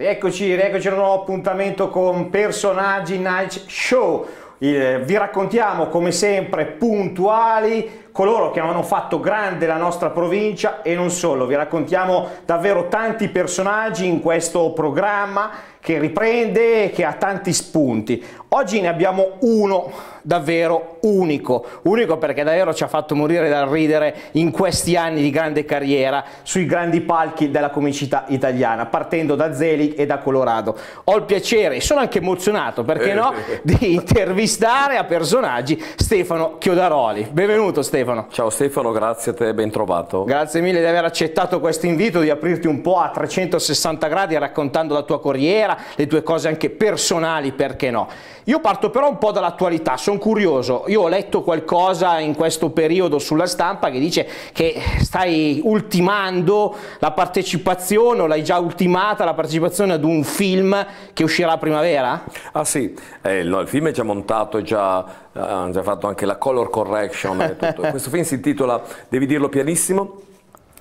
Eccoci, eccoci a un nuovo appuntamento con Personaggi Night Show. vi raccontiamo come sempre puntuali coloro che hanno fatto grande la nostra provincia e non solo, vi raccontiamo davvero tanti personaggi in questo programma che riprende e che ha tanti spunti. Oggi ne abbiamo uno davvero unico, unico perché davvero ci ha fatto morire dal ridere in questi anni di grande carriera sui grandi palchi della comicità italiana, partendo da Zelig e da Colorado. Ho il piacere e sono anche emozionato, perché eh, no, eh. di intervistare a personaggi Stefano Chiodaroli. Benvenuto Stefano. Ciao Stefano, grazie a te, ben trovato. Grazie mille di aver accettato questo invito, di aprirti un po' a 360 gradi raccontando la tua corriera, le tue cose anche personali, perché no. Io parto però un po' dall'attualità, sono sono curioso, io ho letto qualcosa in questo periodo sulla stampa che dice che stai ultimando la partecipazione o l'hai già ultimata la partecipazione ad un film che uscirà a primavera? Ah sì, eh, no, il film è già montato, già, eh, hanno già fatto anche la color correction e tutto. questo film si intitola Devi dirlo pianissimo,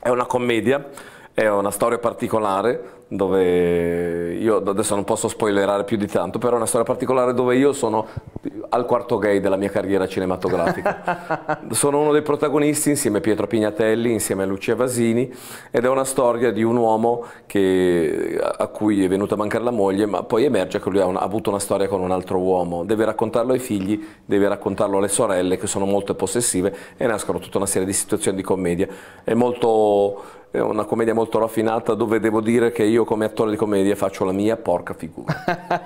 è una commedia, è una storia particolare dove io adesso non posso spoilerare più di tanto, però è una storia particolare dove io sono al quarto gay della mia carriera cinematografica. Sono uno dei protagonisti insieme a Pietro Pignatelli, insieme a Lucia Vasini ed è una storia di un uomo che, a cui è venuta a mancare la moglie ma poi emerge che lui ha, un, ha avuto una storia con un altro uomo. Deve raccontarlo ai figli, deve raccontarlo alle sorelle che sono molto possessive e nascono tutta una serie di situazioni di commedia. È molto è una commedia molto raffinata dove devo dire che io come attore di commedia faccio la mia porca figura.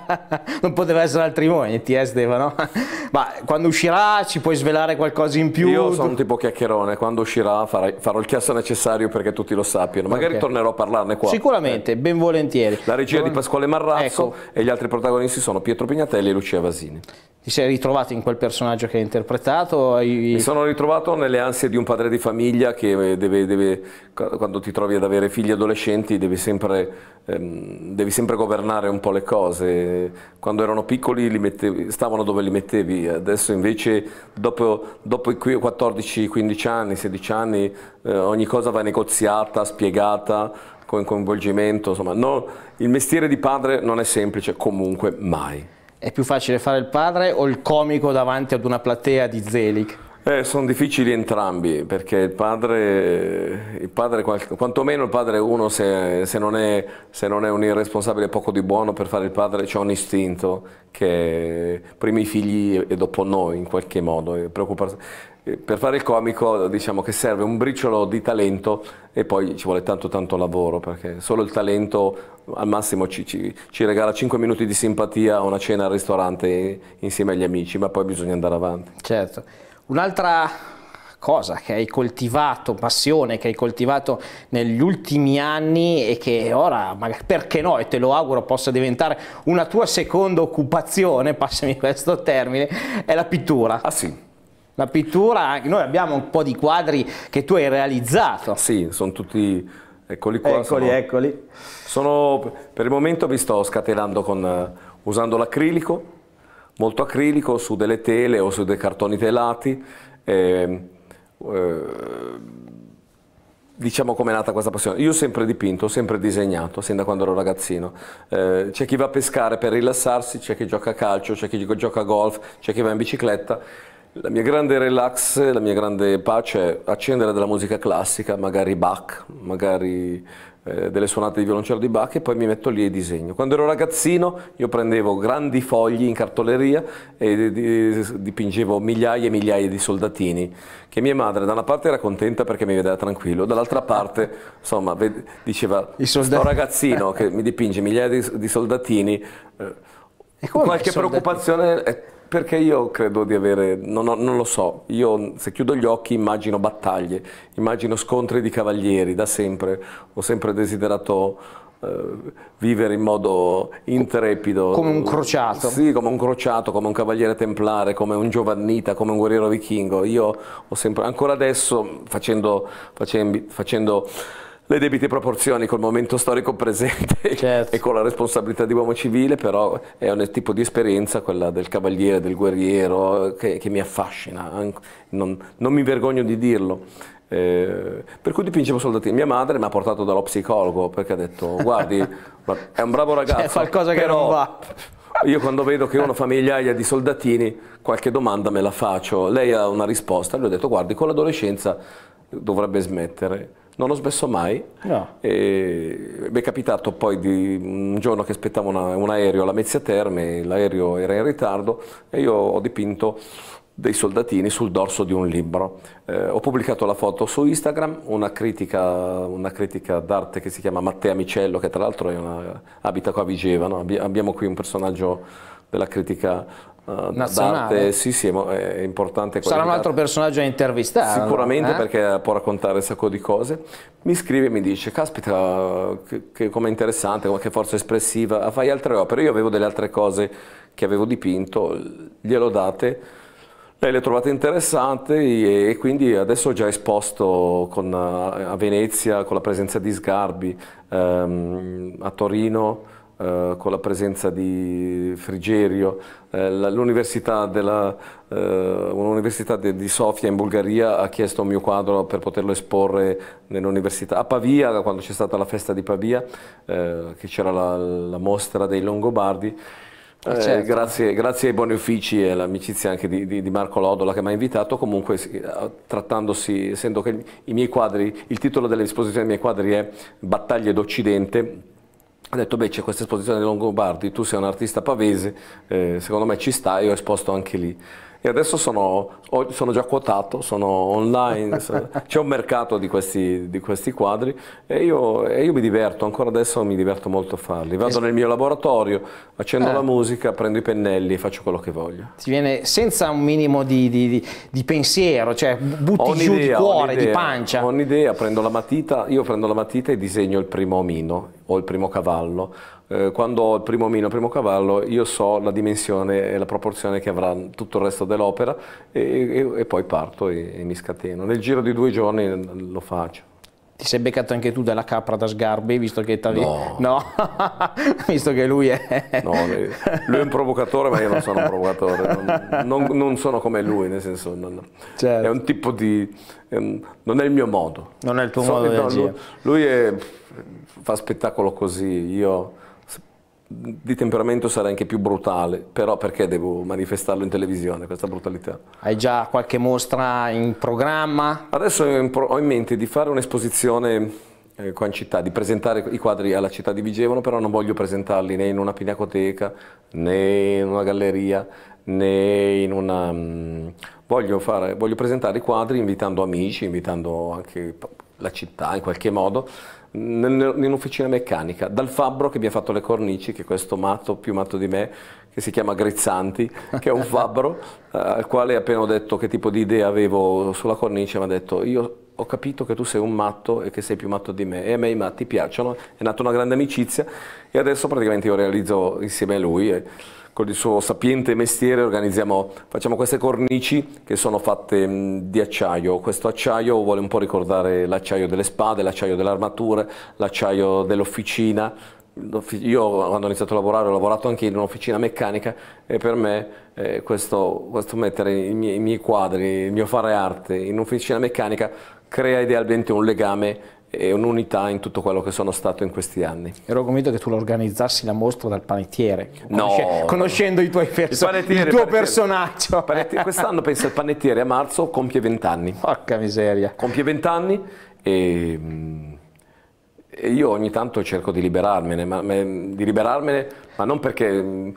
non poteva essere altrimenti, ti eh Stefano? Ma quando uscirà ci puoi svelare qualcosa in più? Io sono un tipo chiacchierone, quando uscirà farai, farò il chiasso necessario perché tutti lo sappiano. Magari okay. tornerò a parlarne qua. Sicuramente, eh. ben volentieri. La regia Buon... di Pasquale Marrazzo ecco. e gli altri protagonisti sono Pietro Pignatelli e Lucia Vasini. Ti sei ritrovato in quel personaggio che hai interpretato? Hai... Mi sono ritrovato nelle ansie di un padre di famiglia che eh, deve, deve quando ti trovi ad avere figli adolescenti devi sempre, ehm, devi sempre governare un po' le cose. Quando erano piccoli mettevi, stavano dove li mettevi, adesso invece dopo, dopo i 14, 15 anni, 16 anni eh, ogni cosa va negoziata, spiegata, con coinvolgimento. Insomma, no, il mestiere di padre non è semplice comunque mai. È più facile fare il padre o il comico davanti ad una platea di Zelig? Eh, sono difficili entrambi perché il padre, il padre, quantomeno il padre uno se, se, non è, se, non è, un irresponsabile poco di buono per fare il padre c'è un istinto che prima i figli e dopo noi in qualche modo. Eh, eh, per fare il comico diciamo che serve un briciolo di talento e poi ci vuole tanto tanto lavoro perché solo il talento al massimo ci, ci, ci regala 5 minuti di simpatia a una cena al ristorante insieme agli amici ma poi bisogna andare avanti. Certo. Un'altra cosa che hai coltivato, passione che hai coltivato negli ultimi anni e che ora, perché no, e te lo auguro possa diventare una tua seconda occupazione, passami questo termine, è la pittura. Ah sì. La pittura, noi abbiamo un po' di quadri che tu hai realizzato. Sì, sono tutti, eccoli qua. Eccoli, sono, eccoli. Sono, per il momento mi sto scatenando con, eh, usando l'acrilico, molto acrilico su delle tele o su dei cartoni telati. E, ehm, eh, diciamo come è nata questa passione. Io ho sempre dipinto, ho sempre disegnato, sin da quando ero ragazzino. Eh, c'è chi va a pescare per rilassarsi, c'è chi gioca a calcio, c'è chi gioca a golf, c'è chi va in bicicletta. La mia grande relax, la mia grande pace è accendere della musica classica, magari Bach, magari eh, delle suonate di violoncello di Bach e poi mi metto lì e disegno. Quando ero ragazzino io prendevo grandi fogli in cartoleria e dipingevo migliaia e migliaia di soldatini che mia madre da una parte era contenta perché mi vedeva tranquillo, dall'altra parte insomma diceva sto ragazzino che mi dipinge migliaia di, soldatini eh, qualche preoccupazione perché io credo di avere, non, non, lo so, io se chiudo gli occhi immagino battaglie, immagino scontri di cavalieri da sempre, ho sempre desiderato eh, vivere in modo intrepido. Come un crociato. Sì, come un crociato, come un cavaliere templare, come un giovannita, come un guerriero vichingo. Io ho sempre, ancora adesso facendo, facendo, facendo le debite proporzioni col momento storico presente certo. e con la responsabilità di uomo civile, però è un tipo di esperienza, quella del cavaliere, del guerriero, che, che mi affascina, non, non, mi vergogno di dirlo. Eh, per cui dipingevo soldati. Mia madre mi ha portato dallo psicologo perché ha detto: Guardi, è un bravo cioè, ragazzo. C'è qualcosa che non va. Io quando vedo che uno fa migliaia di soldatini, qualche domanda me la faccio. Lei ha una risposta, gli ho detto: Guardi, con l'adolescenza dovrebbe smettere non ho smesso mai. No. E, mi è capitato poi di un giorno che aspettavo una, un aereo alla Mezzia Terme, l'aereo era in ritardo e io ho dipinto dei soldatini sul dorso di un libro. Eh, ho pubblicato la foto su Instagram, una critica, una critica d'arte che si chiama Matteo Micello, che tra l'altro abita qua a Vigeva, no? abbiamo qui un personaggio della critica eh, nazionale. Sì, sì, è importante. Sarà un altro personaggio da intervistare. Sicuramente eh? perché può raccontare un sacco di cose. Mi scrive e mi dice, caspita, che, che com'è interessante, che forza espressiva, fai altre opere. Io avevo delle altre cose che avevo dipinto, glielo date. Lei le trovate interessanti e quindi adesso ho già esposto con, eh, a Venezia con la presenza di Sgarbi, ehm, a Torino, eh, con la presenza di Frigerio, eh, l'università eh, di Sofia in Bulgaria ha chiesto un mio quadro per poterlo esporre nell'università. A Pavia, quando c'è stata la festa di Pavia, eh, che c'era la, la mostra dei Longobardi, ah, eh, certo. grazie, grazie, ai buoni uffici e all'amicizia anche di, di, di, Marco Lodola che mi ha invitato, comunque eh, trattandosi, essendo che i miei quadri, il titolo dell'esposizione dei miei quadri è Battaglie d'Occidente, ha detto beh c'è questa esposizione dei Longobardi, tu sei un artista pavese, eh, secondo me ci sta, stai, ho esposto anche lì e adesso sono, sono già quotato, sono online, c'è un mercato di questi, di questi quadri e io, e io, mi diverto, ancora adesso mi diverto molto a farli. Vado nel mio laboratorio, accendo eh. la musica, prendo i pennelli e faccio quello che voglio. Ti viene senza un minimo di, di, di pensiero, cioè butti giù di cuore, di pancia. Ho un'idea, prendo la matita, io prendo la matita e disegno il primo omino o il primo cavallo eh, quando ho il primo omino, il primo cavallo, io so la dimensione e la proporzione che avrà tutto il resto dell'opera e, e, e, poi parto e, e mi scateno. Nel giro di due giorni eh, lo faccio. Ti sei beccato anche tu dalla capra da sgarbi, visto che, tavi... no. No. visto che lui è... no, lui è un provocatore, ma io non sono un provocatore, non, non, non sono come lui, nel senso, non, certo. è un tipo di... non è il mio modo. Non è il tuo so, modo di no, agire. Lui, lui è, fa spettacolo così, io di temperamento sarei anche più brutale, però perché devo manifestarlo in televisione questa brutalità? Hai già qualche mostra in programma? Adesso ho in mente di fare un'esposizione eh, qua in città, di presentare i quadri alla città di Vigevano, però non voglio presentarli né in una pinacoteca, né in una galleria, né in una... Mm, voglio, fare, voglio presentare i quadri invitando amici, invitando anche la città in qualche modo, in meccanica, dal fabbro che mi ha fatto le cornici, che è questo matto, più matto di me, che si chiama Grizzanti, che è un fabbro, eh, al quale appena ho detto che tipo di idea avevo sulla cornice, mi ha detto io ho capito che tu sei un matto e che sei più matto di me e a me i matti piacciono, è nata una grande amicizia e adesso praticamente io realizzo insieme a lui. E, con il suo sapiente mestiere facciamo queste cornici che sono fatte di acciaio. Questo acciaio vuole un po' ricordare l'acciaio delle spade, l'acciaio delle armature, l'acciaio dell'officina. Io quando ho iniziato a lavorare ho lavorato anche in un'officina meccanica e per me eh, questo, questo, mettere i miei, i miei quadri, il mio fare arte in un'officina meccanica crea idealmente un legame e un'unità in tutto quello che sono stato in questi anni. Ero convinto che tu lo organizzassi la mostra dal panettiere, conosce no, conoscendo no. i tuoi perso- il, il tuo panettiere. personaggio. Quest'anno penso il panettiere a marzo compie 20 anni. Porca miseria. Compie 20 anni e, mm, e io ogni tanto cerco di liberarmene, ma, ma, di liberarmene, ma non perché mm,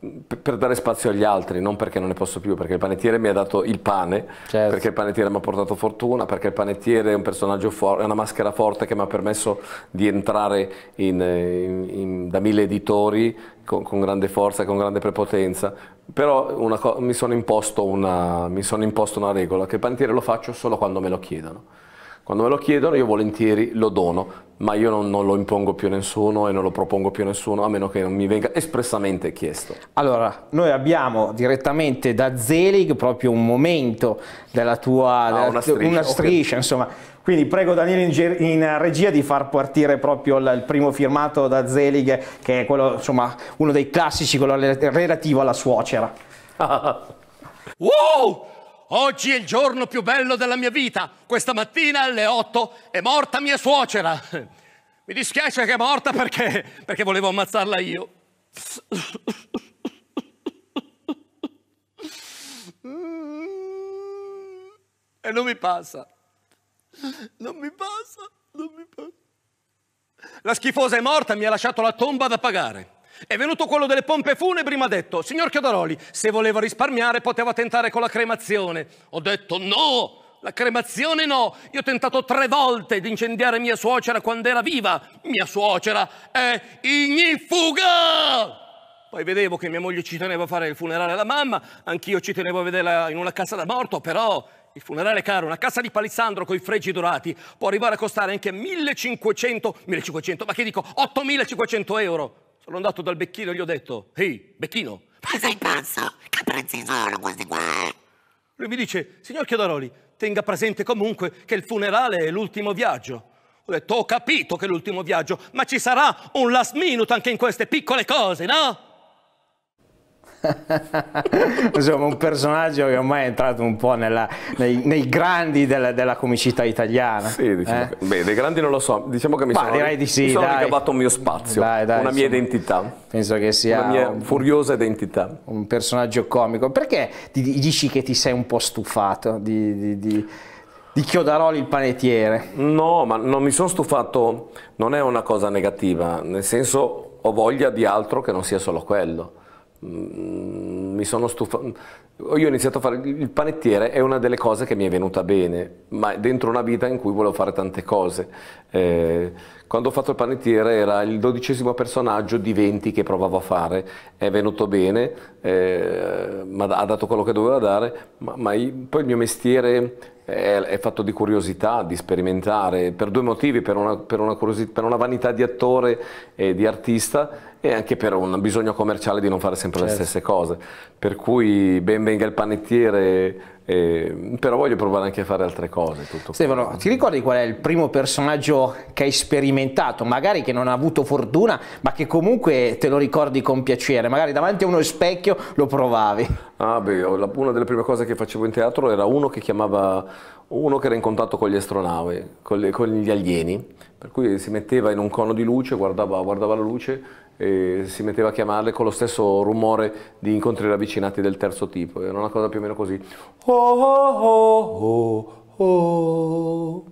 per dare spazio agli altri, non perché non ne posso più, perché il panettiere mi ha dato il pane, certo. perché il panettiere mi ha portato fortuna, perché il panettiere è un personaggio forte, è una maschera forte che mi ha permesso di entrare in, in, in, da mille editori con, con, grande forza, e con grande prepotenza, però mi sono, una, mi sono imposto una regola, che il panettiere lo faccio solo quando me lo chiedono. Quando me lo chiedono io volentieri lo dono, ma io non, non, lo impongo più a nessuno e non lo propongo più a nessuno a meno che non mi venga espressamente chiesto. Allora, noi abbiamo direttamente da Zelig proprio un momento della tua ah, della, una striscia, una striscia okay. insomma. Quindi prego Daniele in, in, regia di far partire proprio il, il, primo firmato da Zelig, che è quello, insomma, uno dei classici, quello relativo alla suocera. wow! oggi è il giorno più bello della mia vita. Questa mattina alle 8 è morta mia suocera. Mi dispiace che è morta perché, perché volevo ammazzarla io. E non mi passa. Non mi passa, non mi passa. La schifosa è morta, mi ha lasciato la tomba da pagare. È venuto quello delle pompe funebri, e mi ha detto, signor Chiodaroli, se voleva risparmiare poteva tentare con la cremazione. Ho detto no! La cremazione no, io ho tentato tre volte di incendiare mia suocera quando era viva. Mia suocera è ignifuga! Poi vedevo che mia moglie ci teneva a fare il funerale alla mamma, anch'io ci tenevo a vederla in una cassa da morto, però il funerale caro, una cassa di palissandro con i fregi dorati, può arrivare a costare anche 1500, 1500, ma che dico, 8500 euro. Sono andato dal becchino e gli ho detto, ehi, becchino. Ma sei pazzo? Che precisano queste qua? Lui mi dice, signor Chiodoroli, tenga presente comunque che il funerale è l'ultimo viaggio. Ho detto, ho capito che è l'ultimo viaggio, ma ci sarà un last minute anche in queste piccole cose, no? Insomma, un personaggio che ormai è entrato un po' nella, nei, nei, grandi della, della, comicità italiana. Sì, diciamo eh? che, beh, dei grandi non lo so, diciamo che mi bah, sono, direi di sì, mi sono ricavato un mio spazio, dai, dai, una insomma, mia identità. Penso che sia una mia un, furiosa identità. Un personaggio comico. Perché dici che ti sei un po' stufato di, di, di di Chiodaroli il panettiere. No, ma non mi sono stufato, non è una cosa negativa, nel senso ho voglia di altro che non sia solo quello. Mm, mi sono stufato, io ho iniziato a fare il panettiere, è una delle cose che mi è venuta bene, ma dentro una vita in cui volevo fare tante cose. Eh, quando ho fatto il panettiere era il dodicesimo personaggio di 20 che provavo a fare, è venuto bene, eh, ha dato quello che doveva dare, ma, ma io, poi il mio mestiere è, è, fatto di curiosità, di sperimentare, per due motivi, per una, per una, per una vanità di attore e di artista e anche per un bisogno commerciale di non fare sempre certo. le stesse cose. Per cui ben venga il panettiere eh, però voglio provare anche a fare altre cose. Stefano, questo. ti ricordi qual è il primo personaggio che hai sperimentato, magari che non ha avuto fortuna, ma che comunque te lo ricordi con piacere? Magari davanti a uno specchio lo provavi. Ah, beh, una delle prime cose che facevo in teatro era uno che chiamava uno che era in contatto con gli astronauti, con, con gli alieni, per cui si metteva in un cono di luce, guardava, guardava la luce e si metteva a chiamarle con lo stesso rumore di incontri ravvicinati del terzo tipo, era una cosa più o meno così. Oh, oh, oh, oh, oh.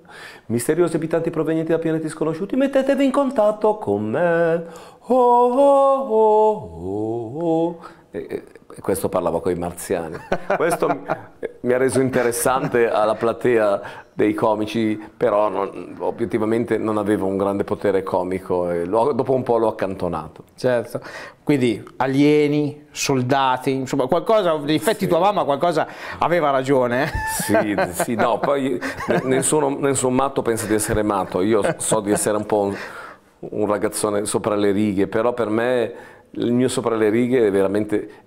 misteriosi abitanti provenienti da pianeti sconosciuti, mettetevi in contatto con me. Oh, oh, oh, oh, oh. E, questo parlava con i marziani. Questo mi ha reso interessante alla platea dei comici, però non, obiettivamente non avevo un grande potere comico e lo, dopo un po' l'ho accantonato. Certo, quindi alieni, soldati, insomma qualcosa, in effetti sì. tua mamma qualcosa aveva ragione. Eh. Sì, sì, no, poi nessuno, nessun matto pensa di essere matto, io so di essere un po' un, un ragazzone sopra le righe, però per me il mio sopra le righe è veramente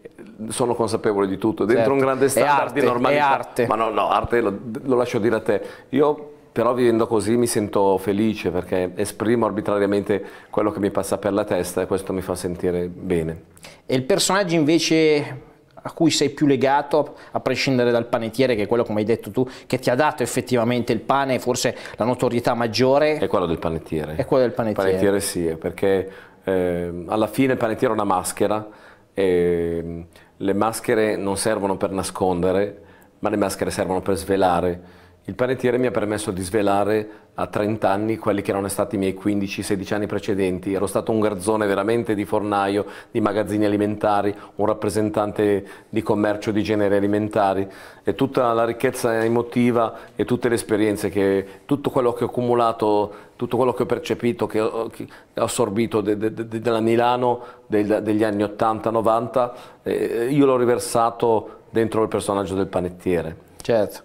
sono consapevole di tutto, dentro certo. un grande standard arte, di normalità. È arte. Ma no, no, arte lo, lo lascio dire a te. Io però vivendo così mi sento felice perché esprimo arbitrariamente quello che mi passa per la testa e questo mi fa sentire bene. E il personaggio invece a cui sei più legato, a prescindere dal panettiere, che è quello, come hai detto tu, che ti ha dato effettivamente il pane e forse la notorietà maggiore? È quello del panettiere. È quello del panettiere. panettiere sì, perché eh, alla fine il panettiere è una maschera, eh, le maschere non servono per nascondere, ma le maschere servono per svelare. Il panettiere mi ha permesso di svelare a 30 anni quelli che erano stati i miei 15-16 anni precedenti. Ero stato un garzone veramente di fornaio, di magazzini alimentari, un rappresentante di commercio di generi alimentari e tutta la ricchezza emotiva e tutte le esperienze che tutto quello che ho accumulato tutto quello che ho percepito, che ho, assorbito de, de, de, della Milano del, degli anni 80-90, eh, io l'ho riversato dentro il personaggio del panettiere. Certo.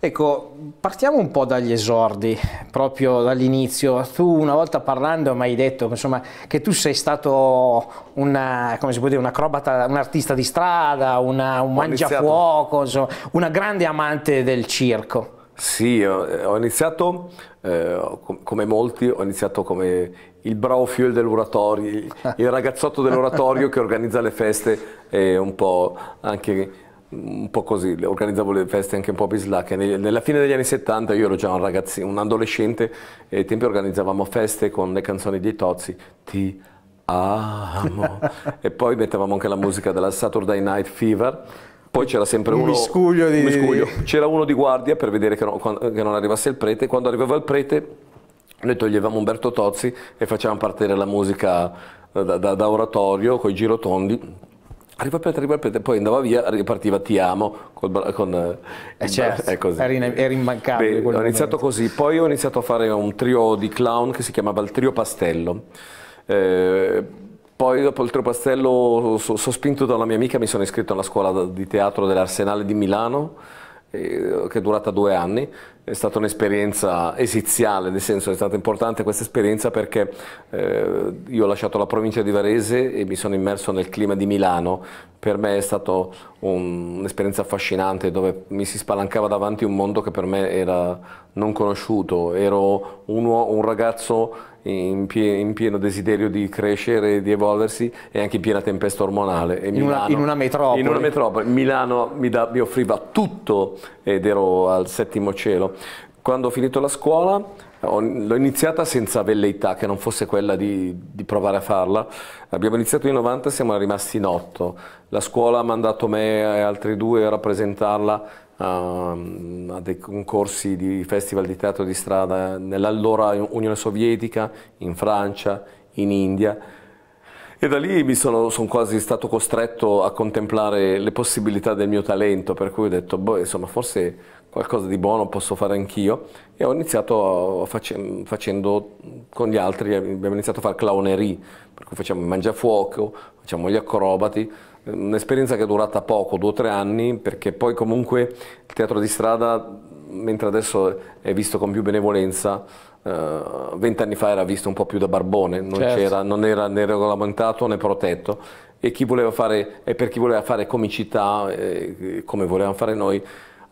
Ecco, partiamo un po' dagli esordi, proprio dall'inizio. Tu una volta parlando mi hai detto insomma, che tu sei stato una, dire, un acrobata, un artista di strada, una, un mangiafuoco, insomma, una grande amante del circo. Sì, eh, ho iniziato eh, come molti, ho iniziato come il bravo fuel dell'oratorio, il, ragazzotto dell'oratorio che organizza le feste eh, un po' anche un po' così, organizzavo le feste anche un po' bislacche. Nella fine degli anni 70 io ero già un ragazzo, un adolescente e ai tempi organizzavamo feste con le canzoni dei Tozzi, ti amo. e poi mettevamo anche la musica della Saturday Night Fever poi c'era sempre uno. Un miscuglio di. miscuglio. C'era uno di guardia per vedere che non, che non arrivasse il prete. Quando arrivava il prete, noi toglievamo Umberto Tozzi e facevamo partire la musica eh, da, da, da oratorio con i girotondi. Arriva il prete, arriva il prete, poi andava via, ripartiva Ti amo. Col, con, eh, eh certo, è così. Era, in, era immancabile. Beh, ho iniziato così, poi ho iniziato a fare un trio di clown che si chiamava il Trio Pastello. Eh, poi dopo il Tropastello, sospinto da una mia amica, mi sono iscritto alla scuola di teatro dell'Arsenale di Milano, eh, che è durata due anni, è stata un'esperienza esiziale, nel senso è stata importante questa esperienza perché eh, io ho lasciato la provincia di Varese e mi sono immerso nel clima di Milano. Per me è stata un'esperienza affascinante dove mi si spalancava davanti un mondo che per me era non conosciuto. Ero un, un ragazzo in, pie in, pieno desiderio di crescere, di evolversi e anche in piena tempesta ormonale. In, Milano, una, in, una, metropoli. In una metropoli. Milano mi, da, mi offriva tutto ed ero al settimo cielo quando ho finito la scuola l'ho iniziata senza velleità, che non fosse quella di, di, provare a farla. Abbiamo iniziato in 90 e siamo rimasti in 8. La scuola ha mandato me e altri due a rappresentarla a, ehm, a dei concorsi di festival di teatro di strada nell'allora Unione Sovietica, in Francia, in India. E da lì mi sono, sono, quasi stato costretto a contemplare le possibilità del mio talento, per cui ho detto, boh, insomma, forse qualcosa di buono posso fare anch'io e ho iniziato facendo, facendo con gli altri, abbiamo iniziato a fare clownerie, per cui facciamo il mangiafuoco, facciamo gli acrobati, un'esperienza che è durata poco, due o tre anni, perché poi comunque il teatro di strada, mentre adesso è visto con più benevolenza, eh, vent'anni eh, fa era visto un po' più da barbone, non, certo. non era né regolamentato né protetto e, chi fare, e per chi voleva fare comicità, eh, come volevamo fare noi,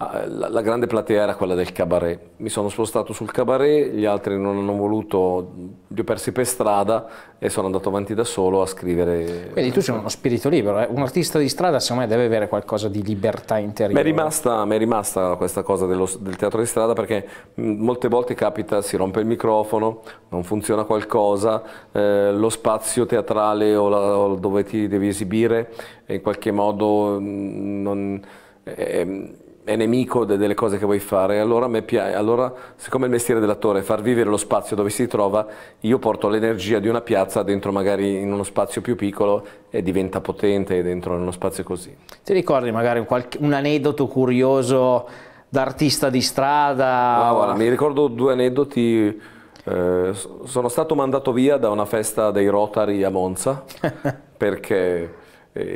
Ah, la grande platea era quella del cabaret. Mi sono spostato sul cabaret, gli altri non hanno voluto, li ho persi per strada e sono andato avanti da solo a scrivere. Quindi tu sei uno spirito libero, eh? un artista di strada secondo me deve avere qualcosa di libertà interiore. Mi è rimasta, mi è rimasta questa cosa dello, del teatro di strada perché mm, molte volte capita, si rompe il microfono, non funziona qualcosa, eh, lo spazio teatrale o, la, o, dove ti devi esibire in qualche modo mm, non... Eh, ehm, è nemico de delle cose che vuoi fare. Allora, allora, siccome il mestiere dell'attore è far vivere lo spazio dove si trova, io porto l'energia di una piazza dentro magari in uno spazio più piccolo e diventa potente dentro uno spazio così. Ti ricordi magari un, qualche, un aneddoto curioso d'artista di strada? Wow, o... mi ricordo due aneddoti. Eh, sono stato mandato via da una festa dei Rotary a Monza perché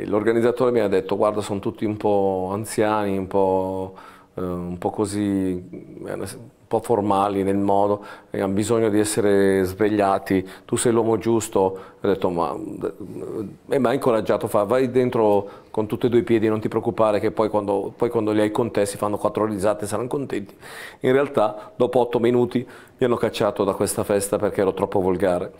l'organizzatore mi ha detto guarda sono tutti un po' anziani, un po', eh, un po così, eh, un po' formali nel modo, e hanno bisogno di essere svegliati, tu sei l'uomo giusto, ho detto ma, e eh, mi ha incoraggiato, fa vai dentro con tutti e due i piedi, non ti preoccupare che poi quando, poi quando li hai con te si fanno quattro risate e saranno contenti. In realtà dopo otto minuti mi hanno cacciato da questa festa perché ero troppo volgare.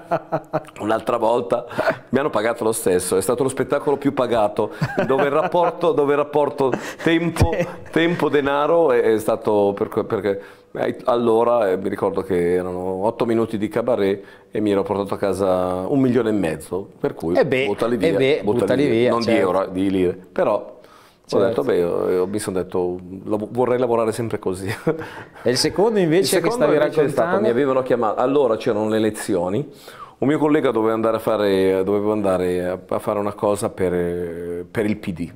Un'altra volta mi hanno pagato lo stesso, è stato lo spettacolo più pagato dove il rapporto, dove il rapporto tempo, tempo, denaro è, è stato per, perché allora eh, mi ricordo che erano 8 minuti di cabaret e mi ero portato a casa un milione e mezzo, per cui e eh beh, buttali via, eh beh, buttali buttali via, via non certo. di euro, di lire, però certo. ho detto, beh, io, mi sono detto vorrei lavorare sempre così. E il secondo invece il secondo che stavi invece raccontando? Stato, mi avevano chiamato, allora c'erano le lezioni, un mio collega doveva andare a fare, andare a fare una cosa per, per il PD,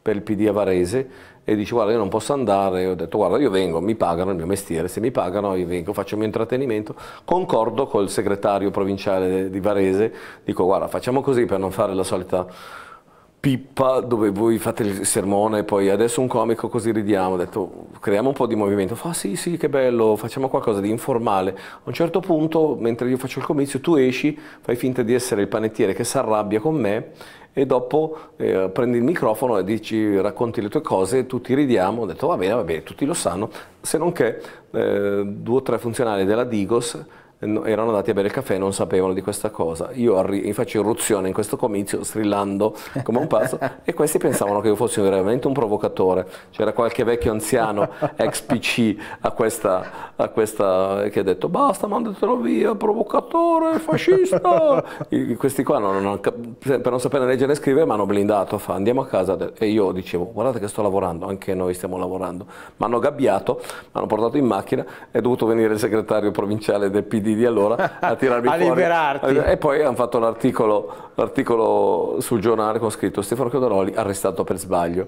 per il PD a Varese, e dice guarda io non posso andare, ho detto guarda io vengo, mi pagano il mio mestiere, se mi pagano io vengo, faccio il mio intrattenimento, concordo col segretario provinciale di Varese, dico guarda facciamo così per non fare la solita pippa dove voi fate il sermone, e poi adesso un comico così ridiamo, ho detto creiamo un po' di movimento, fa sì sì che bello, facciamo qualcosa di informale. A un certo punto, mentre io faccio il comizio, tu esci, fai finta di essere il panettiere che si arrabbia con me e dopo eh, prendi il microfono e dici, racconti le tue cose, tutti ridiamo, ho detto va bene, va bene, tutti lo sanno, se non che eh, due o tre funzionari della Digos erano andati a bere il caffè e non sapevano di questa cosa. Io faccio irruzione in questo comizio strillando come un pazzo e questi pensavano che io fossi veramente un provocatore. C'era qualche vecchio anziano ex PC a questa, a questa che ha detto basta mandatelo via, provocatore, fascista. I, questi qua non, non, per non sapere leggere e scrivere mi hanno blindato, fa andiamo a casa e io dicevo guardate che sto lavorando, anche noi stiamo lavorando. Mi hanno gabbiato, mi hanno portato in macchina, è dovuto venire il segretario provinciale del PD di, di allora a tirarmi a fuori. Liberarti. E poi hanno fatto l'articolo, l'articolo sul giornale con scritto Stefano Codoroli arrestato per sbaglio.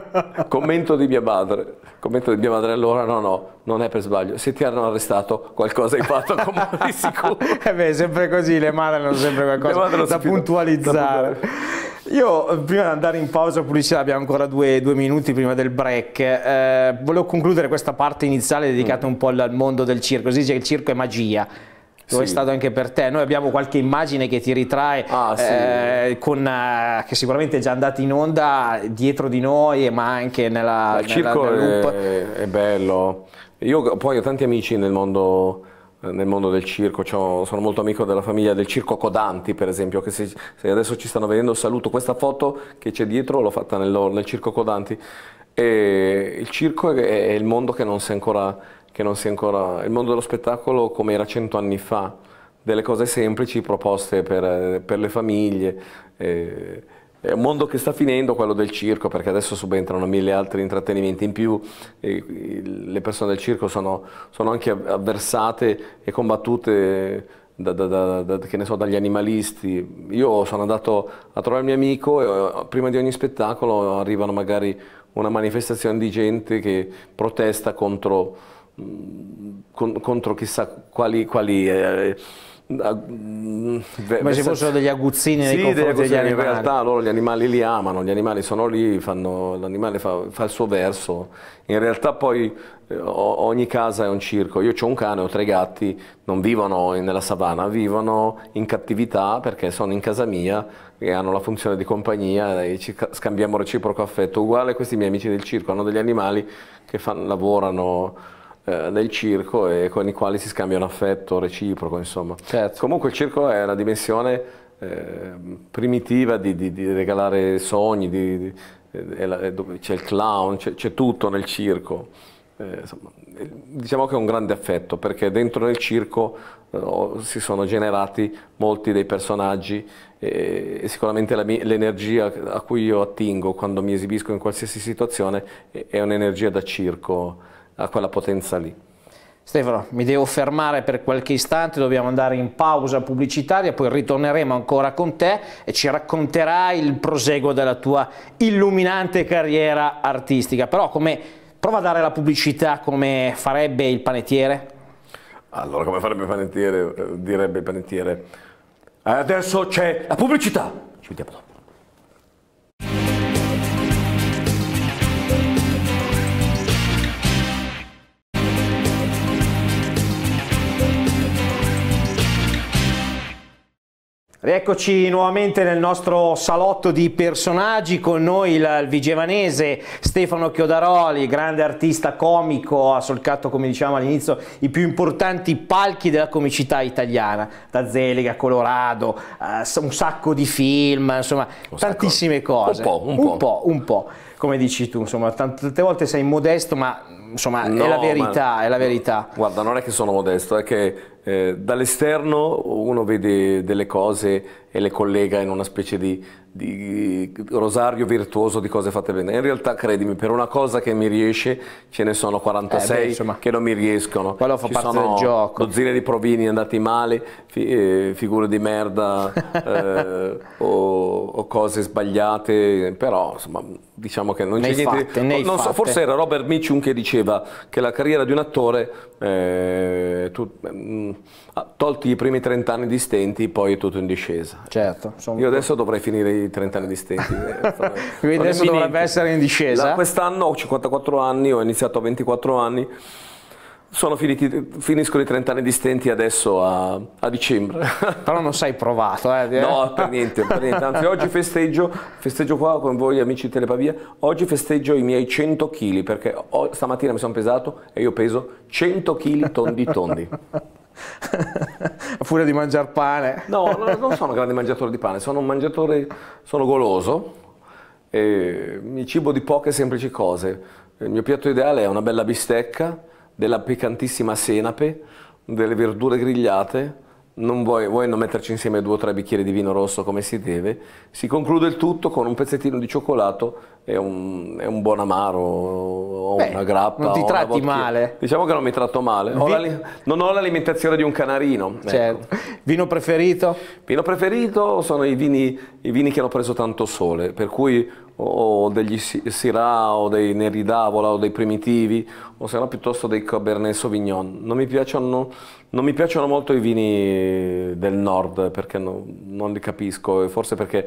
Commento di mia madre. Commento di mia madre allora, no, no, non è per sbaglio. Se ti hanno arrestato qualcosa hai fatto come di sicuro. eh beh, sempre così, le madri hanno sempre qualcosa da puntualizzare. Da puntualizzare. Io eh, prima di andare in pausa pubblicitaria, abbiamo ancora due, due, minuti prima del break, eh, volevo concludere questa parte iniziale dedicata un po' al mondo del circo, si dice che il circo è magia, lo sì. è stato anche per te. Noi abbiamo qualche immagine che ti ritrae, ah, sì. eh, con, eh, che sicuramente è già andata in onda dietro di noi, ma anche nella... Il nella, circo nella è, è bello. Io poi ho tanti amici nel mondo eh, nel mondo del circo, cioè, sono molto amico della famiglia del circo Codanti per esempio, che se, se adesso ci stanno vedendo saluto, questa foto che c'è dietro l'ho fatta nel, nel, circo Codanti e il circo è, è il mondo che non si è ancora, che non si è ancora, il mondo dello spettacolo come era cento anni fa, delle cose semplici proposte per, eh, per le famiglie. Eh, è eh, un mondo che sta finendo, quello del circo, perché adesso subentrano mille altri intrattenimenti in più, le persone del circo sono, sono anche avversate e combattute da, da, da, che ne so, dagli animalisti. Io sono andato a trovare il mio amico e eh, prima di ogni spettacolo arrivano magari una manifestazione di gente che protesta contro, mm, contro chissà quali... quali eh, Ah, mm, beh, come se fossero degli aguzzini sì, nei degli, degli animali. In realtà loro gli animali li amano, gli animali sono lì, l'animale fa, fa, il suo verso. In realtà poi eh, ogni casa è un circo. Io ho un cane, ho tre gatti, non vivono nella savana, vivono in cattività perché sono in casa mia e hanno la funzione di compagnia e ci scambiamo reciproco affetto. Uguale questi miei amici del circo, hanno degli animali che fanno, lavorano del eh, circo e con i quali si scambia un affetto reciproco, insomma. Certo. Comunque il circo è una dimensione eh, primitiva di, di, di, regalare sogni, di, c'è il clown, c'è tutto nel circo. Eh, insomma, eh, diciamo che è un grande affetto perché dentro nel circo eh, si sono generati molti dei personaggi e sicuramente l'energia a cui io attingo quando mi esibisco in qualsiasi situazione è, è un'energia da circo a quella potenza lì. Stefano, mi devo fermare per qualche istante, dobbiamo andare in pausa pubblicitaria, poi ritorneremo ancora con te e ci racconterai il proseguo della tua illuminante carriera artistica. Però come, prova a dare la pubblicità come farebbe il panettiere. Allora, come farebbe il panettiere, eh, direbbe il panettiere, adesso c'è la pubblicità. Ci vediamo dopo. Rieccoci nuovamente nel nostro salotto di personaggi, con noi il, il vigevanese Stefano Chiodaroli, grande artista comico, ha solcato come diciamo all'inizio i più importanti palchi della comicità italiana, da Zelega, Colorado, uh, un sacco di film, insomma un tantissime sacco. cose. Un po', un po'. Un po', un po', come dici tu, insomma tante volte sei modesto ma insomma no, è la verità, ma, è la verità. Guarda, non è che sono modesto, è che eh, dall'esterno uno vede delle cose e le collega in una specie di, di, rosario virtuoso di cose fatte bene. In realtà, credimi, per una cosa che mi riesce ce ne sono 46 eh beh, che non mi riescono. Quello fa Ci parte del gioco. Dozzine di provini andati male, fi- eh, figure di merda eh, o, o, cose sbagliate, però insomma diciamo che non nei c'è fatte, niente... Non so, forse era Robert Mitchum che diceva che la carriera di un attore, eh, tu, mh, mm, tolti i primi 30 anni di stenti, poi è tutto in discesa. Certo. Io adesso dovrei finire i 30 anni di stenti. Eh, Quindi adesso dovrebbe essere in discesa. Da quest'anno ho 54 anni, ho iniziato a 24 anni. Sono finiti, finiscono i 30 anni di stenti adesso a, a dicembre. Però non sei provato, eh? No, per niente, per niente. Anzi, oggi festeggio, festeggio qua con voi amici di Telepavia, oggi festeggio i miei 100 kg perché ho, stamattina mi sono pesato e io peso 100 kg tondi tondi. A furia di mangiare pane. No, non sono un grande mangiatore di pane, sono un mangiatore, sono goloso, mi cibo di poche semplici cose. Il mio piatto ideale è una bella bistecca, della piccantissima senape, delle verdure grigliate, non vuoi, vuoi, non metterci insieme due o tre bicchieri di vino rosso come si deve, si conclude il tutto con un pezzettino di cioccolato e un, e un buon amaro o Beh, una grappa. Non ti tratti male. Diciamo che non mi tratto male, ho Vi... non ho l'alimentazione di un canarino. Ecco. Certo. Ecco. Vino preferito? Vino preferito sono i vini, i vini che hanno preso tanto sole, per cui o degli Sira o dei Neri d'Avola o dei Primitivi o se no piuttosto dei Cabernet Sauvignon. Non mi piacciono, non mi piacciono molto i vini del nord perché no, non li capisco e forse perché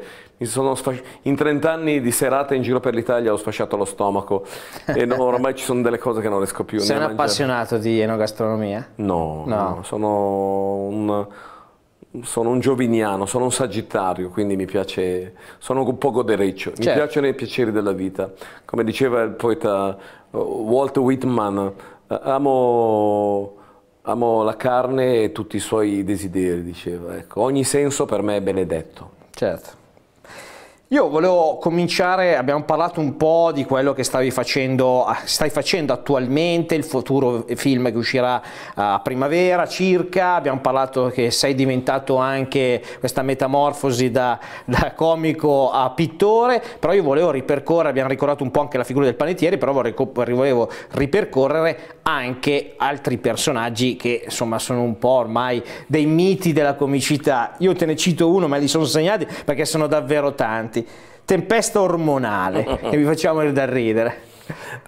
in 30 anni di serate in giro per l'Italia ho sfasciato lo stomaco e no, ormai ci sono delle cose che non riesco più. Sei un appassionato di enogastronomia? No, no. no sono un sono un gioviniano, sono un sagittario, quindi mi piace, sono un po' godereccio, certo. mi piacciono i piaceri della vita. Come diceva il poeta uh, Walt Whitman, amo, amo la carne e tutti i suoi desideri, diceva. Ecco, ogni senso per me è benedetto. Certo. Io volevo cominciare, abbiamo parlato un po' di quello che stavi facendo, ah, stai facendo attualmente, il futuro film che uscirà ah, a primavera circa, abbiamo parlato che sei diventato anche questa metamorfosi da, da comico a pittore, però io volevo ripercorrere, abbiamo ricordato un po' anche la figura del panettiere, però volevo ripercorrere anche altri personaggi che insomma sono un po' ormai dei miti della comicità. Io te ne cito uno, ma li sono segnati perché sono davvero tanti importanti. Tempesta ormonale, che vi facciamo da ridere.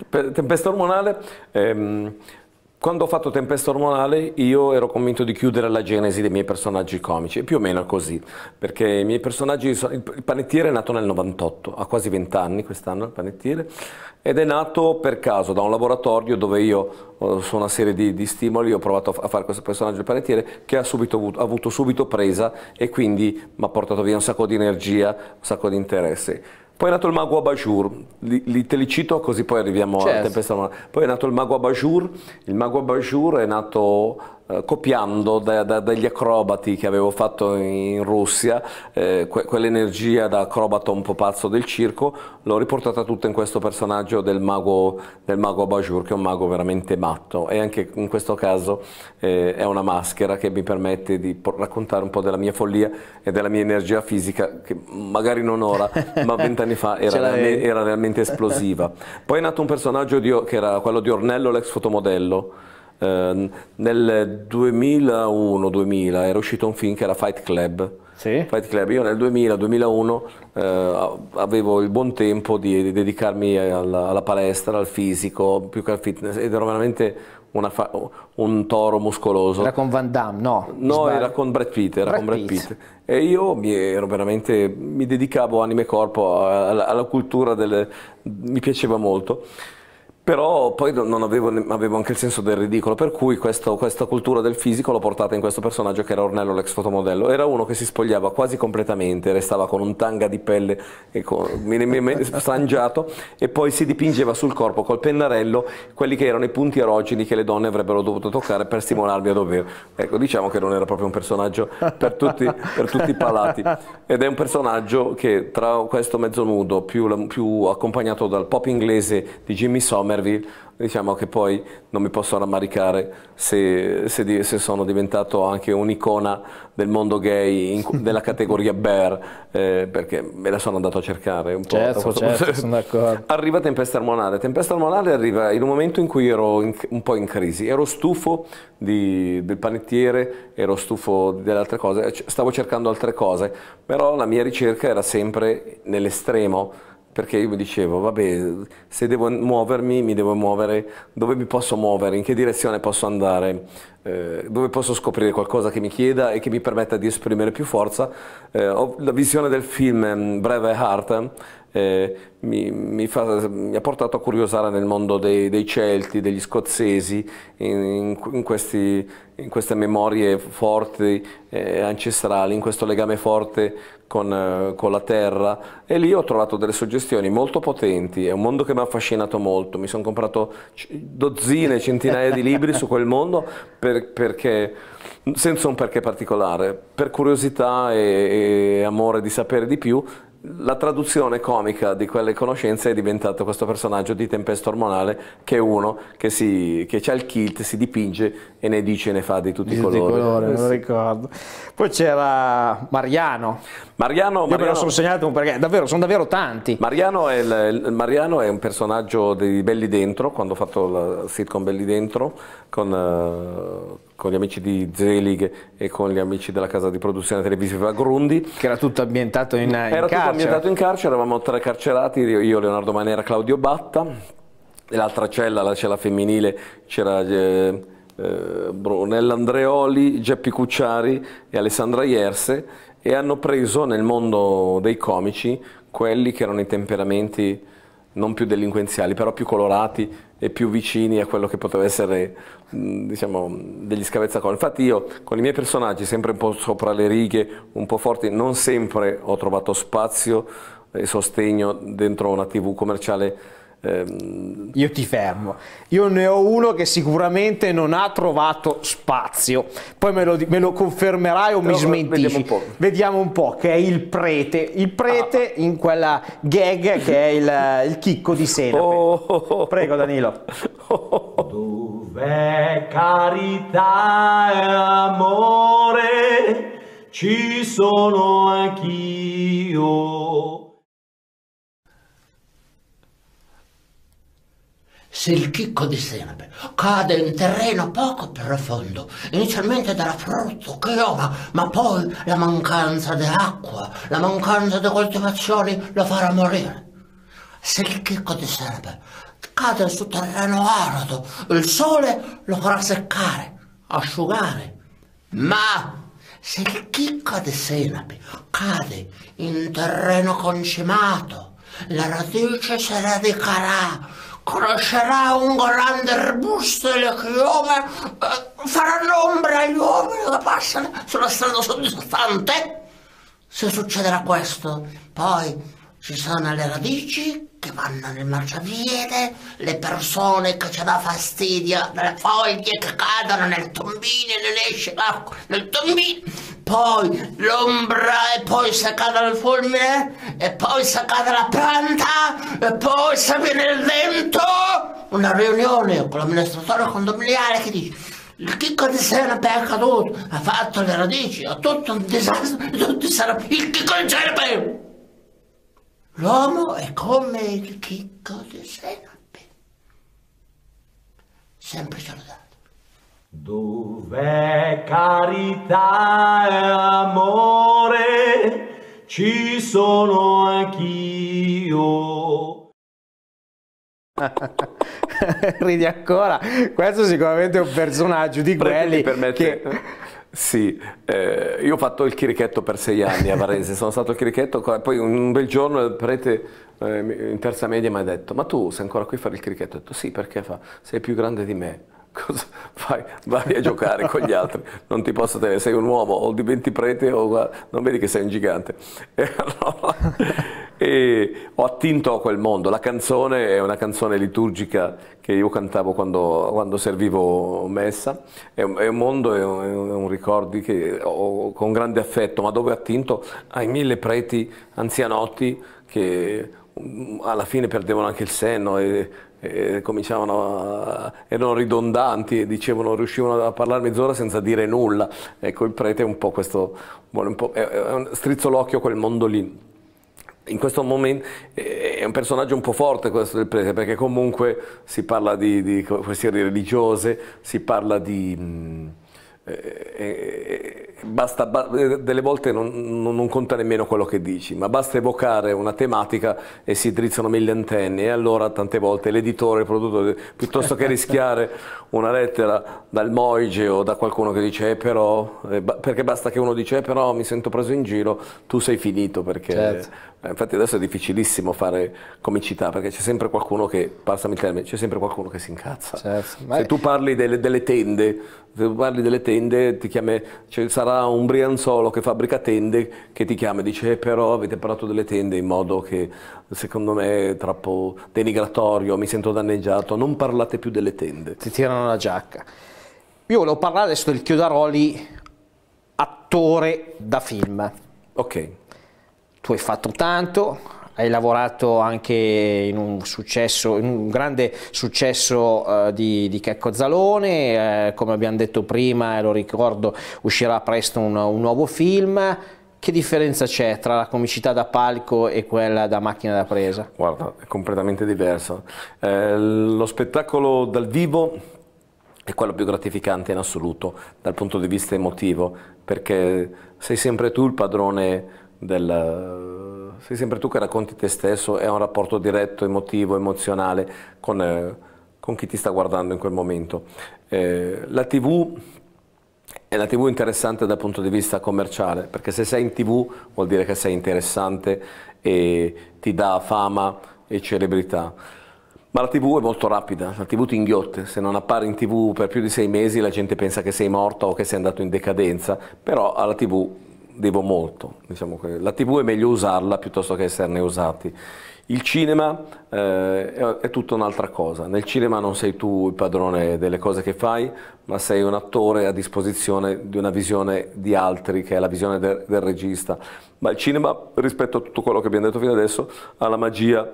Tempesta ormonale ehm, quando ho fatto Tempesta Ormonale io ero convinto di chiudere la genesi dei miei personaggi comici, e più o meno così, perché i miei personaggi sono... Il panettiere è nato nel 98, ha quasi 20 anni quest'anno il panettiere, ed è nato per caso da un laboratorio dove io su una serie di, di stimoli ho provato a fare questo personaggio del panettiere che ha, subito avuto, avuto subito presa e quindi mi ha portato via un sacco di energia, un sacco di interesse. Poi è nato il mago Abajur, li, li, te li cito così poi arriviamo certo. alla tempesta. Poi è nato il mago Abajur, il mago Abajur è nato eh, copiando da, da, dagli acrobati che avevo fatto in Russia, eh, que, quell'energia da acrobato un po' pazzo del circo, l'ho riportata tutta in questo personaggio del mago, del mago Abajur, che è un mago veramente matto e anche in questo caso eh, è una maschera che mi permette di raccontare un po' della mia follia e della mia energia fisica, che magari non ora, ma vent'anni fa era, realme, era realmente esplosiva. Poi è nato un personaggio di, che era quello di Ornello, l'ex fotomodello Ehm, nel 2001-2000 era uscito un film che era Fight Club. Sì. Fight Club. Io nel 2000-2001 eh, avevo il buon tempo di, di dedicarmi alla, alla, palestra, al fisico, più che al fitness, ed ero veramente fa- un toro muscoloso. Era con Van Damme, no? No, sbaglio. era con Brad Pitt. Era Brad con Brad Pitt. Pitt. E io mi, mi dedicavo anima e corpo alla, alla cultura, delle, mi piaceva molto però poi non avevo, avevo, anche il senso del ridicolo, per cui questo, questa cultura del fisico l'ho portata in questo personaggio che era Ornello l'ex fotomodello, era uno che si spogliava quasi completamente, restava con un tanga di pelle e con, strangiato e poi si dipingeva sul corpo col pennarello quelli che erano i punti erogeni che le donne avrebbero dovuto toccare per stimolarmi a dovere. Ecco, diciamo che non era proprio un personaggio per tutti, per tutti i palati ed è un personaggio che tra questo mezzo nudo più, più accompagnato dal pop inglese di Jimmy Sommer Schervi, diciamo che poi non mi posso rammaricare se, se, se sono diventato anche un'icona del mondo gay, in, della categoria bear, eh, perché me la sono andato a cercare un po'. Certo, certo sono d'accordo. Arriva Tempesta Ormonale. Tempesta Ormonale arriva in un momento in cui ero in, un po' in crisi. Ero stufo di, del panettiere, ero stufo delle altre cose, stavo cercando altre cose, però la mia ricerca era sempre nell'estremo perché io mi dicevo, vabbè, se devo muovermi, mi devo muovere, dove mi posso muovere, in che direzione posso andare, eh, dove posso scoprire qualcosa che mi chieda e che mi permetta di esprimere più forza. Eh, la visione del film mm, Breve Heart eh, mi, mi, fa, mi, ha portato a curiosare nel mondo dei, dei Celti, degli scozzesi, in, in, questi, in queste memorie forti, eh, ancestrali, in questo legame forte con, eh, con, la terra e lì ho trovato delle suggestioni molto potenti, è un mondo che mi ha affascinato molto, mi sono comprato dozzine, centinaia di libri su quel mondo per, perché, senza un perché particolare, per curiosità e, e amore di sapere di più la traduzione comica di quelle conoscenze è diventato questo personaggio di tempesta ormonale che è uno che, si, che ha il kilt, si dipinge e ne dice e ne fa di tutti i colori. Di colore, eh, lo ricordo. Poi c'era Mariano. Mariano, Mariano. me lo sono segnato perché davvero, sono davvero tanti. Mariano è, il, Mariano è un personaggio di Belli Dentro, quando ho fatto la sitcom Belli Dentro con, eh, con gli amici di Zelig e con gli amici della casa di produzione televisiva Grundi. Che era tutto ambientato in, in era carcere. Era tutto ambientato in carcere, eravamo tre carcerati, io, Leonardo Manera, Claudio Batta, nell'altra cella, la cella femminile, c'era... Eh, eh, Brunella Andreoli, Geppi Cucciari e Alessandra Ierse e hanno preso nel mondo dei comici quelli che erano i temperamenti non più delinquenziali, però più colorati, e più vicini a quello che poteva essere mm, diciamo, degli scavezzaconi. Infatti io con i miei personaggi, sempre un po' sopra le righe, un po' forti, non sempre ho trovato spazio e sostegno dentro una tv commerciale Ehm, io ti fermo. Io ne ho uno che sicuramente non ha trovato spazio. Poi me lo, me lo confermerai o Però eh, mi smentisci. Vediamo un, vediamo un, po'. che è il prete. Il prete ah. in quella gag che è il, il chicco di senape. Oh, Prego Danilo. Dove carità e amore ci sono anch'io se il chicco di senape cade in terreno poco profondo, inizialmente darà frutto che ora, ma poi la mancanza di acqua, la mancanza di coltivazioni lo farà morire. Se il chicco di senape cade su terreno arido, il sole lo farà seccare, asciugare. Ma se il chicco di senape cade in terreno concimato, la radice si radicarà, crescerà un grande arbusto e le chiome eh, faranno ombra agli uomini che passano sulla strada soddisfante. Se succederà questo, poi ci sono le radici che vanno nel marciapiede, le persone che ci dà fastidio, le foglie che cadono nel tombino e non esce l'acqua nel tombino poi l'ombra e poi seccata il fulmine e poi seccata la pianta e poi se viene il vento una riunione con l'amministratore condominiale che dice il chicco di senape è caduto, ha fatto le radici, ha tutto un disastro, tutti saranno il chicco di senape. L'uomo è come il chicco di senape. Sempre salutato. Dove carità e amore ci sono anch'io. Ridi ancora? Questo è sicuramente un personaggio di quelli che... Sì, eh, io ho fatto il chirichetto per sei anni a Varese, sono stato il chirichetto, poi un bel giorno il prete eh, in terza media mi ha detto ma tu sei ancora qui a fare il chirichetto? Ho detto sì perché fa, sei più grande di me cosa fai? Vai a giocare con gli altri, non ti posso tenere, sei un uomo o diventi prete o non vedi che sei un gigante. E allora, e ho attinto a quel mondo, la canzone è una canzone liturgica che io cantavo quando, quando servivo messa, è un, è un mondo, è un, è un ricordo che ho con grande affetto, ma dove ho attinto ai mille preti anzianotti che mm, alla fine perdevano anche il senno e eh, cominciavano a, erano ridondanti e dicevano riuscivano a parlare mezz'ora senza dire nulla ecco il prete è un po' questo un po', è, è strizzo l'occhio a quel mondo lì in questo momento è un personaggio un po' forte questo del prete perché comunque si parla di, di questioni religiose si parla di eh, eh, basta, eh, delle volte non, non, conta nemmeno quello che dici, ma basta evocare una tematica e si drizzano mille antenne e allora tante volte l'editore, il produttore, piuttosto che rischiare una lettera dal Moige o da qualcuno che dice eh, però, perché basta che uno dice eh, però mi sento preso in giro, tu sei finito perché certo. Eh, infatti adesso è difficilissimo fare comicità perché c'è sempre qualcuno che, passami il termine, c'è sempre qualcuno che si incazza. Certo, se tu parli delle, delle, tende, se tu parli delle tende, ti chiami, cioè sarà un brianzolo che fabbrica tende che ti chiama e dice eh, però avete parlato delle tende in modo che secondo me è troppo denigratorio, mi sento danneggiato, non parlate più delle tende. Ti tirano la giacca. Io volevo parlare adesso del Chiodaroli attore da film. Ok tu hai fatto tanto, hai lavorato anche in un, successo, in un grande successo eh, di, di, Checco Zalone, eh, come abbiamo detto prima, e lo ricordo, uscirà presto un, un nuovo film. Che differenza c'è tra la comicità da palco e quella da macchina da presa? Guarda, è completamente diversa. Eh, lo spettacolo dal vivo è quello più gratificante in assoluto dal punto di vista emotivo, perché sei sempre tu il padrone del... Sei sempre tu che racconti te stesso, è un rapporto diretto, emotivo, emozionale con, eh, con chi ti sta guardando in quel momento. Eh, la TV è la TV interessante dal punto di vista commerciale, perché se sei in TV vuol dire che sei interessante e ti dà fama e celebrità. Ma la TV è molto rapida, la TV ti inghiotte, se non appari in TV per più di sei mesi la gente pensa che sei morto o che sei andato in decadenza, però alla TV devo molto. Diciamo la TV è meglio usarla piuttosto che esserne usati. Il cinema eh, è tutta un'altra cosa. Nel cinema non sei tu il padrone delle cose che fai, ma sei un attore a disposizione di una visione di altri, che è la visione del, del regista. Ma il cinema, rispetto a tutto quello che abbiamo detto fino adesso, ha la magia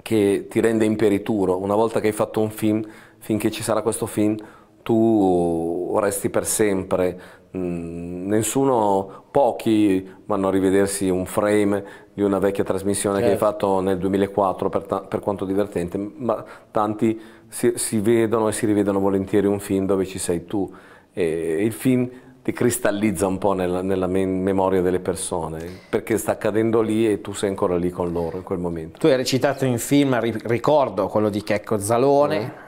che ti rende imperituro. Una volta che hai fatto un film, finché ci sarà questo film, tu resti per sempre, mm, nessuno, pochi vanno a rivedersi un frame di una vecchia trasmissione certo. che hai certo. fatto nel 2004 per, per quanto divertente, ma tanti si, si, vedono e si rivedono volentieri un film dove ci sei tu e il film ti cristallizza un po' nella, nella memoria delle persone perché sta accadendo lì e tu sei ancora lì con loro in quel momento. Tu hai recitato in film, ricordo quello di Checco Zalone. Mm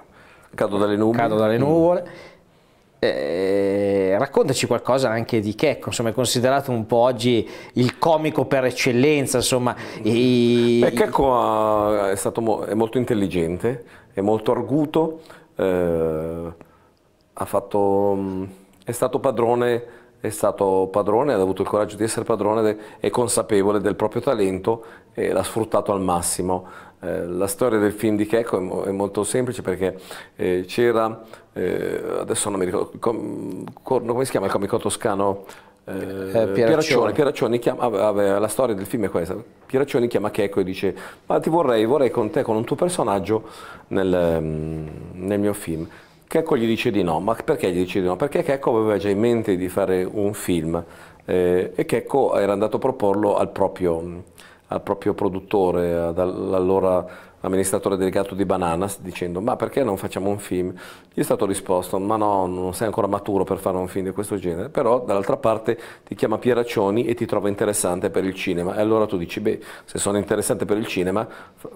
Cado dalle nuvole. Cado dalle nuvole. Eh, raccontaci qualcosa anche di Checco, insomma è considerato un po' oggi il comico per eccellenza, insomma. E... Checco è, stato è molto intelligente, è molto arguto, eh, fatto, è stato padrone è stato padrone, ha avuto il coraggio di essere padrone e consapevole del proprio talento e l'ha sfruttato al massimo. Eh, la storia del film di Checco è, è molto semplice perché eh, c'era, eh, adesso non mi ricordo, com, com, come si chiama il comico toscano? Eh, eh Pieraccioni, Pieraccioni chiama, ah, ah, la storia del film è questa. Pieraccioni chiama Checco e dice: Ma ti vorrei, vorrei con te, con un tuo personaggio nel, mm, nel mio film. Checco gli dice di no, ma perché gli dice di no? Perché Checco aveva già in mente di fare un film eh, e Checco era andato a proporlo al proprio mm, al proprio produttore, all'allora amministratore delegato di Bananas, dicendo ma perché non facciamo un film? Gli è stato risposto ma no, non sei ancora maturo per fare un film di questo genere, però dall'altra parte ti chiama Pieraccioni e ti trova interessante per il cinema e allora tu dici beh, se sono interessante per il cinema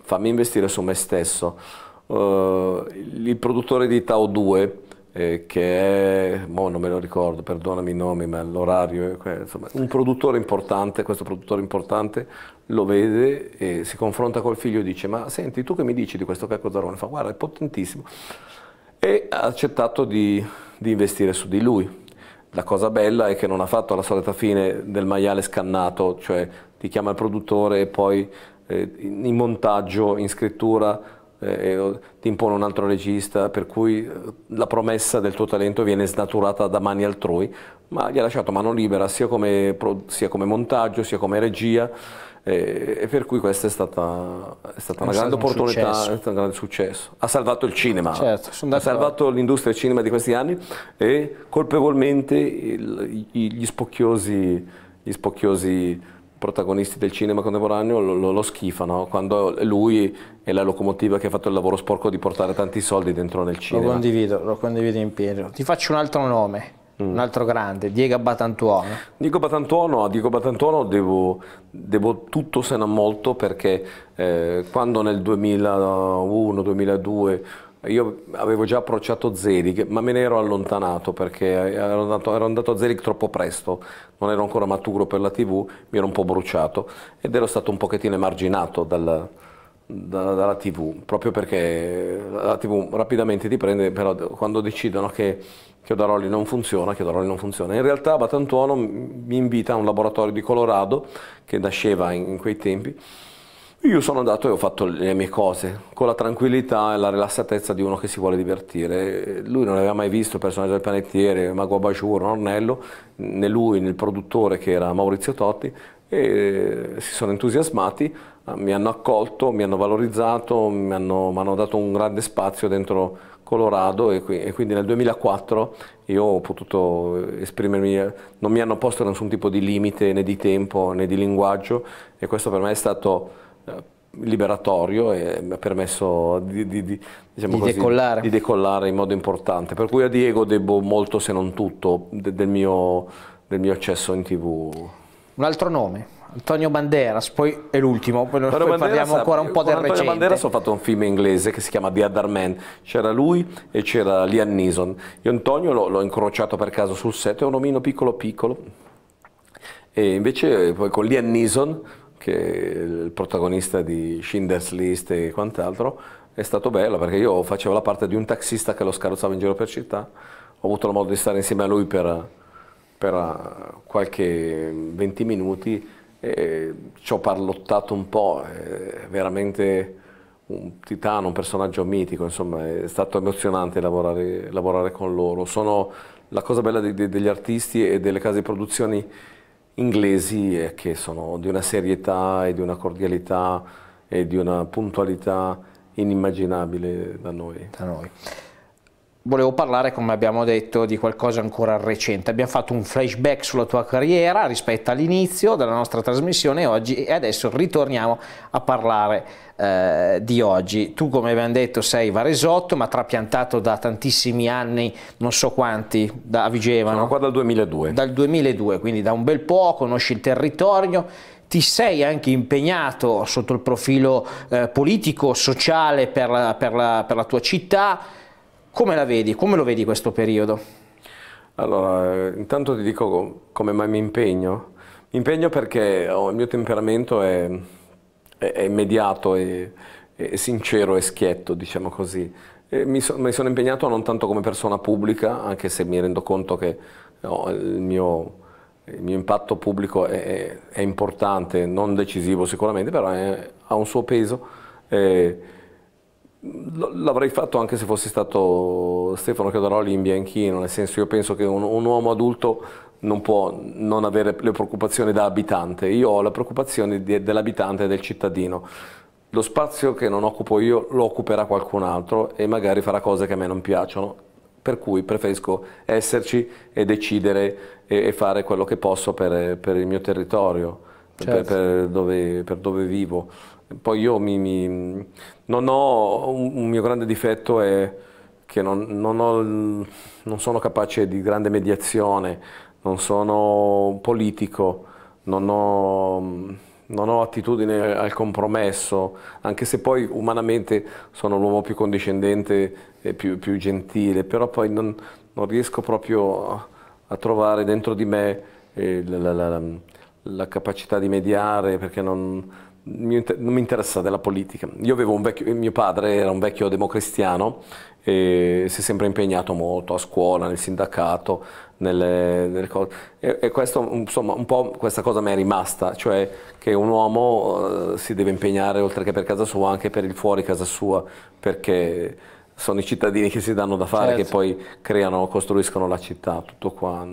fammi investire su me stesso. Uh, il produttore di Tao 2 eh, che è, boh, non me lo ricordo, perdonami i nomi, ma l'orario, insomma, un produttore importante, questo produttore importante lo vede e si confronta col figlio e dice ma senti tu che mi dici di questo Pecco Zarone? Fa guarda è potentissimo e ha accettato di, di investire su di lui. La cosa bella è che non ha fatto la solita fine del maiale scannato, cioè ti chiama il produttore e poi eh, in montaggio, in scrittura eh, ti impone un altro regista, per cui eh, la promessa del tuo talento viene snaturata da mani altrui, ma gli ha lasciato mano libera sia come, sia come montaggio, sia come regia e, per cui questa è stata, è stata una grande un opportunità, successo. è stato un grande successo. Ha salvato il cinema, certo, ha salvato l'industria cinema di questi anni e colpevolmente il, gli, spocchiosi, gli spocchiosi protagonisti del cinema contemporaneo lo, lo, lo schifano quando lui è la locomotiva che ha fatto il lavoro sporco di portare tanti soldi dentro nel cinema. Lo condivido, lo condivido in pieno. Ti faccio un altro nome, un altro grande, Diego Batantuono. Diego Batantuono, a Diego Batantuono devo, devo tutto se non molto perché eh, quando nel 2001-2002 io avevo già approcciato Zelig, ma me ne ero allontanato perché ero andato, ero andato, a Zelig troppo presto, non ero ancora maturo per la TV, mi ero un po' bruciato ed ero stato un pochettino emarginato dal, da, dalla TV, proprio perché la TV rapidamente ti prende, però quando decidono che Chiodaroli non funziona, Chiodaroli non funziona. In realtà Batantuono mi invita a un laboratorio di Colorado che nasceva in, in quei tempi. Io sono andato e ho fatto le mie cose, con la tranquillità e la rilassatezza di uno che si vuole divertire. Lui non aveva mai visto il personaggio del panettiere, Mago Bajur, Ornello, né lui né il produttore che era Maurizio Totti, e si sono entusiasmati, eh, mi hanno accolto, mi hanno valorizzato, mi hanno, mi hanno dato un grande spazio dentro Colorado e, qui, e, quindi nel 2004 io ho potuto esprimermi, eh, non mi hanno posto nessun tipo di limite né di tempo né di linguaggio e questo per me è stato eh, liberatorio e mi ha permesso di, di, di, diciamo così, decollare. di, decollare. in modo importante. Per cui a Diego debbo molto se non tutto del mio, del mio accesso in tv un altro nome. Antonio Banderas, poi è l'ultimo, poi, poi parliamo ancora un eh, po' del Antonio recente. Antonio Banderas ho fatto un film inglese che si chiama The Other Man, c'era lui e c'era Liam Neeson. Io Antonio l'ho incrociato per caso sul set, è un omino piccolo piccolo, e invece poi con Liam Neeson, che è il protagonista di Schindler's List e quant'altro, è stato bello perché io facevo la parte di un taxista che lo scarozzava in giro per città, ho avuto il modo di stare insieme a lui per per eh, qualche 20 mm, minuti e ci ho parlottato un po', è veramente un titano, un personaggio mitico, insomma è stato emozionante lavorare, lavorare con loro. Sono la cosa bella di, di, degli artisti e delle case di produzione inglesi è che sono di una serietà e di una cordialità e di una puntualità inimmaginabile Da noi. Da noi volevo parlare, come abbiamo detto, di qualcosa ancora recente. Abbiamo fatto un flashback sulla tua carriera rispetto all'inizio della nostra trasmissione oggi e adesso ritorniamo a parlare eh, di oggi. Tu, come abbiamo detto, sei varesotto, ma trapiantato da tantissimi anni, non so quanti, da Vigevano. Sono qua dal 2002. Dal 2002, quindi da un bel po', conosci il territorio ti sei anche impegnato sotto il profilo eh, politico, sociale per la, per la, per la tua città, come la vedi? Come lo vedi questo periodo? Allora, intanto ti dico come mai mi impegno. Mi impegno perché oh, il mio temperamento è, è, è immediato, è, è, sincero, è schietto, diciamo così. Mi, so, mi, sono impegnato non tanto come persona pubblica, anche se mi rendo conto che no, il, mio, il, mio, impatto pubblico è, importante, non decisivo sicuramente, però ha un suo peso. Eh, L'avrei fatto anche se fossi stato Stefano Cadaroli in bianchino, nel senso io penso che un, un, uomo adulto non può non avere le preoccupazioni da abitante, io ho la preoccupazione dell'abitante del cittadino. Lo spazio che non occupo io lo occuperà qualcun altro e magari farà cose che a me non piacciono, per cui preferisco esserci e decidere e, e fare quello che posso per, per il mio territorio, certo. per, per, dove, per dove vivo. Poi io mi, mi non ho, un, un mio grande difetto è che non, non, ho, non, sono capace di grande mediazione, non sono politico, non ho, non ho, attitudine al compromesso, anche se poi umanamente sono l'uomo più condiscendente e più, più gentile, però poi non, riesco proprio a trovare dentro di me eh, la, la, la, la capacità di mediare perché non non mi interessa della politica. Io avevo un vecchio, mio padre era un vecchio democristiano e si è sempre impegnato molto a scuola, nel sindacato, nelle, nelle cose. E, e questo, insomma, un po' questa cosa mi è rimasta, cioè che un uomo eh, si deve impegnare oltre che per casa sua anche per il fuori casa sua, perché sono i cittadini che si danno da fare certo. che poi creano, costruiscono la città, tutto qua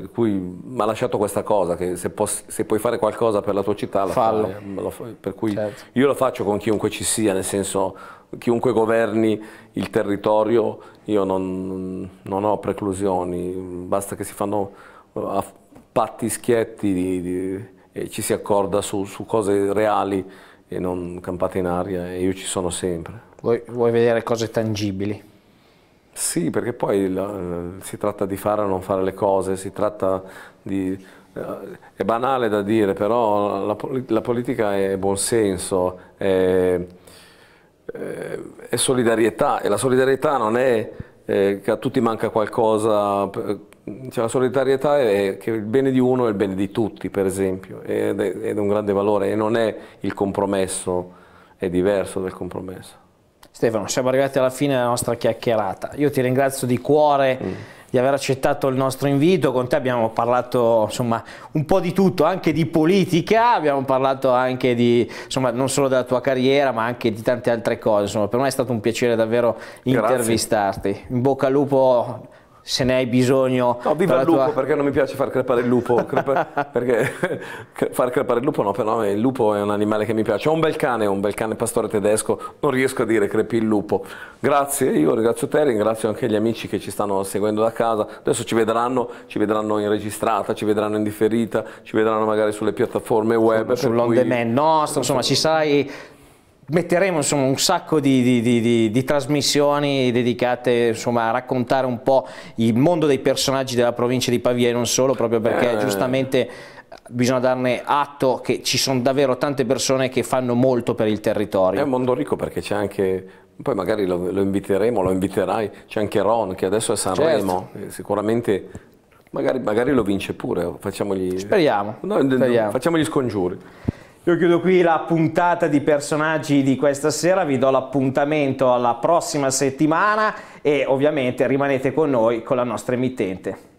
per cui mi ha lasciato questa cosa, che se, se, puoi fare qualcosa per la tua città, fallo. Eh, fai, per cui certo. io lo faccio con chiunque ci sia, nel senso chiunque governi il territorio, io non, non ho preclusioni, basta che si fanno patti schietti di, di, e ci si accorda su, su, cose reali e non campate in aria e io ci sono sempre. vuoi, vuoi vedere cose tangibili? Sì, perché poi eh, si tratta di fare o non fare le cose, si tratta di... Eh, è banale da dire, però la, la politica è buonsenso, è, eh, è, solidarietà e la solidarietà non è, che a tutti manca qualcosa, cioè, la solidarietà è che il bene di uno è il bene di tutti, per esempio, ed è, ed è un grande valore e non è il compromesso, è diverso dal compromesso. Stefano, siamo arrivati alla fine della nostra chiacchierata. Io ti ringrazio di cuore mm. di aver accettato il nostro invito. Con te abbiamo parlato insomma, un po' di tutto, anche di politica, abbiamo parlato anche di, insomma, non solo della tua carriera, ma anche di tante altre cose. Insomma, per me è stato un piacere davvero intervistarti. Grazie. In bocca al lupo se ne hai bisogno. No, viva il lupo tua... perché non mi piace far crepare il lupo. perché far crepare il lupo no, però eh, il lupo è un animale che mi piace. Ho un bel cane, un bel cane pastore tedesco, non riesco a dire crepi il lupo. Grazie, io ringrazio te, ringrazio anche gli amici che ci stanno seguendo da casa. Adesso ci vedranno, ci vedranno in registrata, ci vedranno in differita, ci vedranno magari sulle piattaforme web. Sull'on cui... demand nostro, insomma ci sai metteremo insomma, un sacco di, di, di, di trasmissioni dedicate insomma, a raccontare un po' il mondo dei personaggi della provincia di Pavia e non solo, proprio perché eh. giustamente bisogna darne atto che ci sono davvero tante persone che fanno molto per il territorio. È un mondo ricco perché c'è anche poi magari lo, lo, inviteremo, lo inviterai, c'è anche Ron che adesso è Sanremo, certo. sicuramente magari, magari, lo vince pure, facciamogli, Speriamo. No, Speriamo. facciamo gli scongiuri. Io chiudo qui la puntata di personaggi di questa sera, vi do l'appuntamento alla prossima settimana e ovviamente rimanete con noi, con la nostra emittente.